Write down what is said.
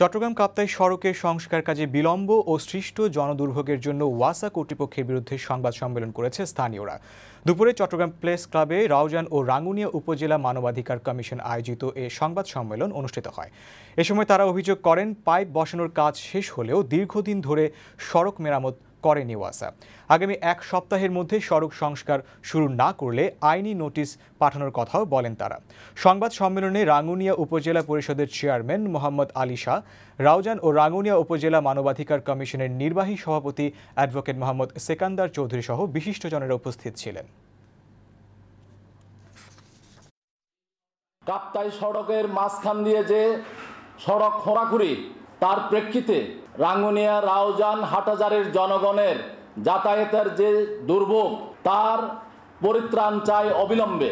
চট্টগ্রাম কাপ্তাই সড়কের সংস্কার কাজে বিলম্ব ও সৃষ্ট জনদুর্ভোগের জন্য ওয়াসা কর্তৃপক্ষের বিরুদ্ধে সংবাদ সম্মেলন করেছে স্থানীয়রা দুপুরে চট্টগ্রাম প্লেস ক্লাবে রাউজান ও রাঙ্গুনিয়া উপজেলা মানবাধিকার কমিশন আয়োজিত এ সংবাদ সম্মেলন অনুষ্ঠিত হয় এ সময় তারা অভিযোগ করেন পাইপ বসানোর কাজ শেষ হলেও দীর্ঘদিন ধরে সড়ক মেরামত করেনি ওয়াসা আগামী এক সপ্তাহের মধ্যে সড়ক সংস্কার শুরু না করলে আইনি নোটিশ পাঠানোর কথাও বলেন তারা সংবাদ সম্মেলনে রাঙ্গুনিয়া উপজেলা পরিষদের চেয়ারম্যান মোহাম্মদ আলী শাহ রাউজান ও রাঙ্গুনিয়া উপজেলা মানবাধিকার কমিশনের নির্বাহী সভাপতি অ্যাডভোকেট মোহাম্মদ সেকান্দার চৌধুরী সহ বিশিষ্টজনেরা উপস্থিত ছিলেন কাপ্তাই সড়কের মাঝখান দিয়ে যে সড়ক খোঁড়াখুড়ি তার প্রেক্ষিতে রাঙ্গুনিয়া রাউজান হাটাজারের জনগণের যাতায়াতের যে দুর্ভোগ তার পরিত্রাণ চায় অবিলম্বে